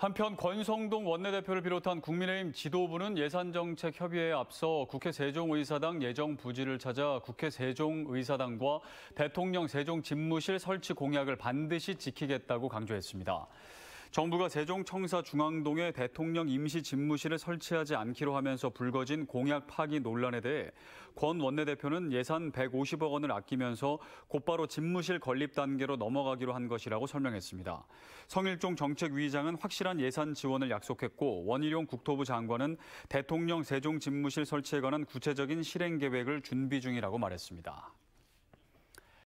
한편 권성동 원내대표를 비롯한 국민의힘 지도부는 예산정책 협의회에 앞서 국회 세종의사당 예정 부지를 찾아 국회 세종의사당과 대통령 세종집무실 설치 공약을 반드시 지키겠다고 강조했습니다. 정부가 세종청사 중앙동에 대통령 임시 집무실을 설치하지 않기로 하면서 불거진 공약 파기 논란에 대해 권 원내대표는 예산 150억 원을 아끼면서 곧바로 집무실 건립 단계로 넘어가기로 한 것이라고 설명했습니다. 성일종 정책위의장은 확실한 예산 지원을 약속했고 원희룡 국토부 장관은 대통령 세종 집무실 설치에 관한 구체적인 실행 계획을 준비 중이라고 말했습니다.